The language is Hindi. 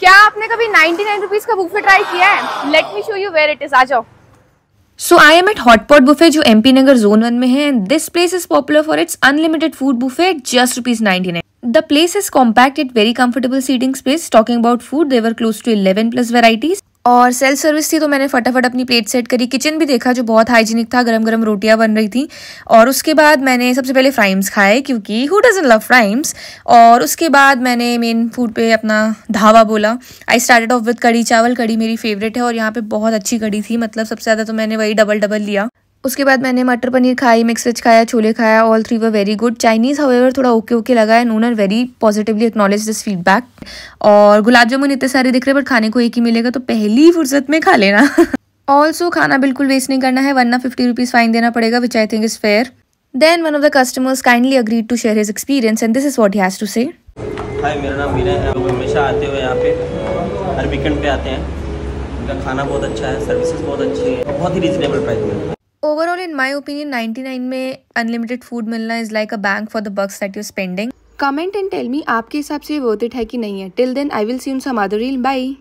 क्या आपने कभी नाइनटी नाइन रुपीज का बुफे ट्राई किया है let me show you where it is आ जाओ so I am at Hotpot buffet जो M P Nagar zone one में है this place is popular for its unlimited food buffet just rupees ninety nine the place is compact it very comfortable seating space talking about food there were close to eleven plus varieties और सेल्फ सर्विस थी तो मैंने फटाफट अपनी प्लेट सेट करी किचन भी देखा जो बहुत हाइजीनिक था गरम गरम रोटियां बन रही थी और उसके बाद मैंने सबसे पहले फ्राइम्स खाए क्योंकि हु डजन लव फ्राइम्स और उसके बाद मैंने मेन फूड पे अपना धावा बोला आई स्टार्टेड ऑफ विद कड़ी चावल कड़ी मेरी फेवरेट है और यहाँ पर बहुत अच्छी कड़ी थी मतलब सबसे ज़्यादा तो मैंने वही डबल डबल लिया उसके बाद मैंने मटर पनीर खाई मिक्स वेज खाया छोले खाया all three were very good Chinese however थोड़ा ओके ओके लगा and owner very positively acknowledge this feedback और गुलाब जामुन इतने सारे दिख रहे बट खाने को एक ही मिलेगा तो पहली फुर्सत में खा लेना ऑल्सो खाना बिल्कुल वेस्ट नहीं करना है वरना फिफ्टी रुपीज़ फाइन देना पड़ेगा which I think is fair then one of the customers kindly agreed to share his experience and this is what he's to say hi मेरा नाम मीना है हम हमेशा आते हुए यहाँ पे हर वीकेंड पे आते हैं उनका खाना बहुत अच्छा है सर्विसेज बहुत अच्छी है बहुत ही रीजनेबल प्राइस में ओवरऑल इन माई ओपिनियन 99 में अनलिमिटेड फूड मिलना is like a bang for the bucks that you spending comment and tell me आपके हिसाब से वो दिट है कि नहीं है till then I will see you some other reel by